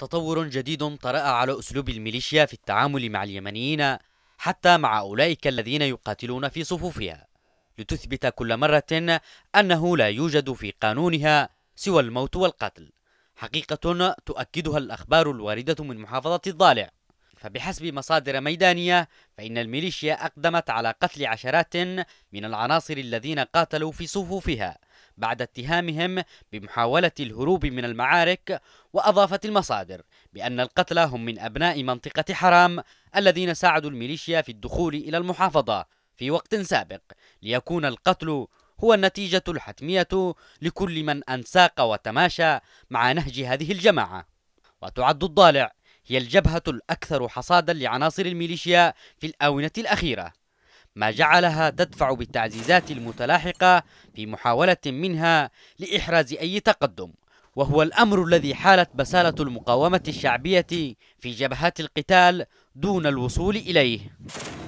تطور جديد طرأ على أسلوب الميليشيا في التعامل مع اليمنيين حتى مع أولئك الذين يقاتلون في صفوفها لتثبت كل مرة أنه لا يوجد في قانونها سوى الموت والقتل حقيقة تؤكدها الأخبار الواردة من محافظة الضالع فبحسب مصادر ميدانية فإن الميليشيا أقدمت على قتل عشرات من العناصر الذين قاتلوا في صفوفها بعد اتهامهم بمحاولة الهروب من المعارك وأضافت المصادر بأن القتلى هم من أبناء منطقة حرام الذين ساعدوا الميليشيا في الدخول إلى المحافظة في وقت سابق ليكون القتل هو النتيجة الحتمية لكل من أنساق وتماشى مع نهج هذه الجماعة وتعد الضالع هي الجبهة الأكثر حصادا لعناصر الميليشيا في الآونة الأخيرة ما جعلها تدفع بالتعزيزات المتلاحقة في محاولة منها لإحراز أي تقدم وهو الأمر الذي حالت بسالة المقاومة الشعبية في جبهات القتال دون الوصول إليه